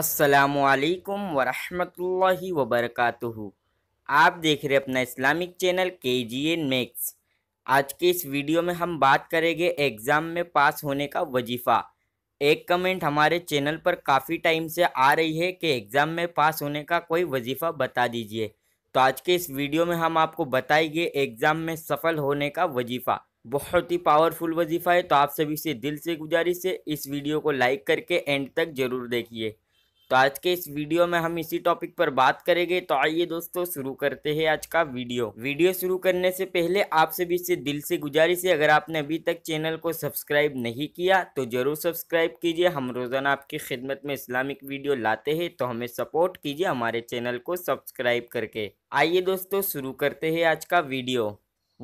असलकम वरहमतुल्लि वबरकू आप देख रहे अपना इस्लामिक चैनल के जी एन मैक्स आज के इस वीडियो में हम बात करेंगे एग्ज़ाम में पास होने का वजीफ़ा एक कमेंट हमारे चैनल पर काफ़ी टाइम से आ रही है कि एग्ज़ाम में पास होने का कोई वजीफ़ा बता दीजिए तो आज के इस वीडियो में हम आपको बताएंगे एग्ज़ाम में सफल होने का वजीफ़ा बहुत ही पावरफुल वजीफ़ा है तो आप सभी से दिल से गुजारिश है इस वीडियो को लाइक करके एंड तक ज़रूर देखिए तो आज के इस वीडियो में हम इसी टॉपिक पर बात करेंगे तो आइए दोस्तों शुरू करते हैं आज का वीडियो वीडियो शुरू करने से पहले आप सभी से दिल से गुजारिश है अगर आपने अभी तक चैनल को सब्सक्राइब नहीं किया तो जरूर सब्सक्राइब कीजिए हम रोजाना आपकी खिदमत में इस्लामिक वीडियो लाते हैं तो हमें सपोर्ट कीजिए हमारे चैनल को सब्सक्राइब करके आइए दोस्तों शुरू करते हैं आज का वीडियो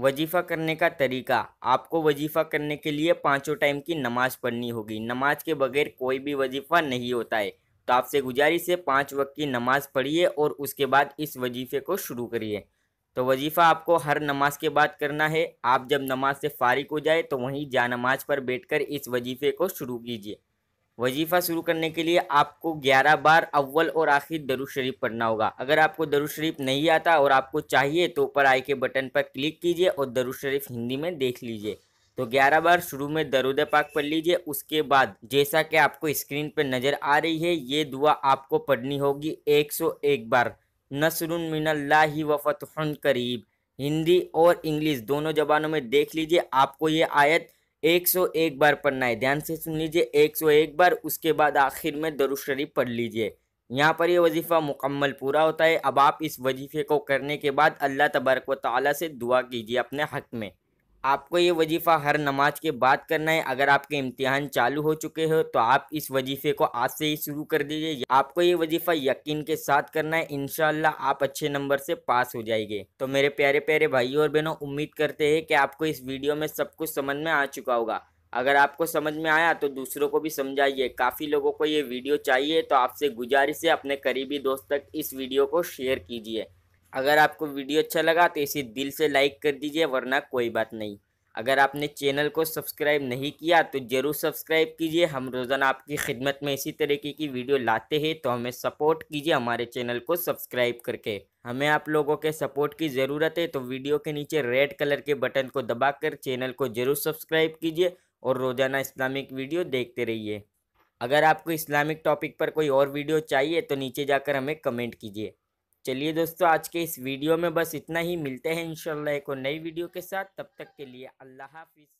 वजीफ़ा करने का तरीका आपको वजीफ़ा करने के लिए पाँचों टाइम की नमाज़ पढ़नी होगी नमाज के बगैर कोई भी वजीफ़ा नहीं होता है तो आपसे गुजारिश है पाँच वक्त की नमाज़ पढ़िए और उसके बाद इस वजीफ़े को शुरू करिए तो वजीफ़ा आपको हर नमाज के बाद करना है आप जब नमाज से फारिग हो जाए तो वहीं जा नमाज पर बैठकर इस वजीफ़े को शुरू कीजिए वजीफ़ा शुरू करने के लिए आपको ग्यारह बार अव्वल और आखिर दरुज शरीफ पढ़ना होगा अगर आपको दरुज शरीफ नहीं आता और आपको चाहिए तो ऊपर आई के बटन पर क्लिक कीजिए और दरुज शरीफ हिंदी में देख लीजिए तो 11 बार शुरू में दरुद पाक पढ़ लीजिए उसके बाद जैसा कि आपको स्क्रीन पर नज़र आ रही है ये दुआ आपको पढ़नी होगी 101 बार नसरुन मिनल्ला ही वफ़तहन करीब हिंदी और इंग्लिश दोनों जबानों में देख लीजिए आपको ये आयत 101 बार पढ़ना है ध्यान से सुन लीजिए 101 बार उसके बाद आखिर में दरुशरीफ़ पढ़ लीजिए यहाँ पर यह वजीफ़ा मुकम्मल पूरा होता है अब आप इस वजीफ़े को करने के बाद अल्लाह तबारक व ताली से दुआ कीजिए अपने हक में आपको ये वजीफ़ा हर नमाज के बाद करना है अगर आपके इम्तिहान चालू हो चुके हो तो आप इस वजीफ़े को आज से ही शुरू कर दीजिए आपको ये वजीफ़ा यकीन के साथ करना है इन आप अच्छे नंबर से पास हो जाएंगे तो मेरे प्यारे प्यारे भाइयों और बहनों उम्मीद करते हैं कि आपको इस वीडियो में सब कुछ समझ में आ चुका होगा अगर आपको समझ में आया तो दूसरों को भी समझाइए काफ़ी लोगों को ये वीडियो चाहिए तो आपसे गुजारिश है अपने करीबी दोस्त तक इस वीडियो को शेयर कीजिए अगर आपको वीडियो अच्छा लगा तो इसे दिल से लाइक कर दीजिए वरना कोई बात नहीं अगर आपने चैनल को सब्सक्राइब नहीं किया तो ज़रूर सब्सक्राइब कीजिए हम रोज़ाना आपकी खिदमत में इसी तरीके की वीडियो लाते हैं तो हमें सपोर्ट कीजिए हमारे चैनल को सब्सक्राइब करके हमें आप लोगों के सपोर्ट की ज़रूरत है तो वीडियो के नीचे रेड कलर के बटन को दबाकर चैनल को ज़रूर सब्सक्राइब कीजिए और रोज़ाना इस्लामिक वीडियो देखते रहिए अगर आपको इस्लामिक टॉपिक पर कोई और वीडियो चाहिए तो नीचे जाकर हमें कमेंट कीजिए चलिए दोस्तों आज के इस वीडियो में बस इतना ही मिलते हैं इंशाल्लाह एक और नई वीडियो के साथ तब तक के लिए अल्लाह हाफिज़